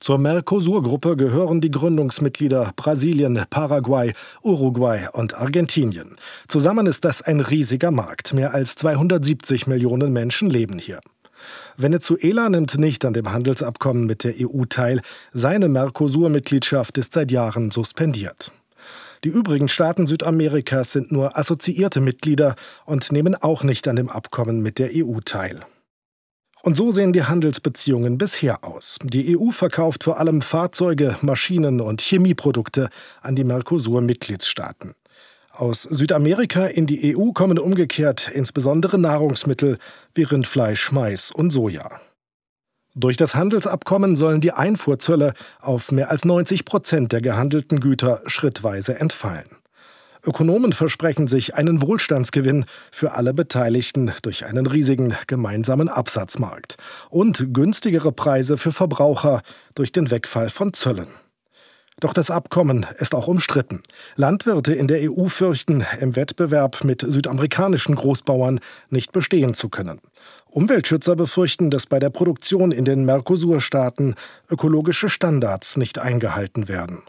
Zur Mercosur-Gruppe gehören die Gründungsmitglieder Brasilien, Paraguay, Uruguay und Argentinien. Zusammen ist das ein riesiger Markt. Mehr als 270 Millionen Menschen leben hier. Venezuela nimmt nicht an dem Handelsabkommen mit der EU teil. Seine Mercosur-Mitgliedschaft ist seit Jahren suspendiert. Die übrigen Staaten Südamerikas sind nur assoziierte Mitglieder und nehmen auch nicht an dem Abkommen mit der EU teil. Und so sehen die Handelsbeziehungen bisher aus. Die EU verkauft vor allem Fahrzeuge, Maschinen und Chemieprodukte an die Mercosur-Mitgliedstaaten. Aus Südamerika in die EU kommen umgekehrt insbesondere Nahrungsmittel wie Rindfleisch, Mais und Soja. Durch das Handelsabkommen sollen die Einfuhrzölle auf mehr als 90 Prozent der gehandelten Güter schrittweise entfallen. Ökonomen versprechen sich einen Wohlstandsgewinn für alle Beteiligten durch einen riesigen gemeinsamen Absatzmarkt und günstigere Preise für Verbraucher durch den Wegfall von Zöllen. Doch das Abkommen ist auch umstritten. Landwirte in der EU fürchten, im Wettbewerb mit südamerikanischen Großbauern nicht bestehen zu können. Umweltschützer befürchten, dass bei der Produktion in den Mercosur-Staaten ökologische Standards nicht eingehalten werden.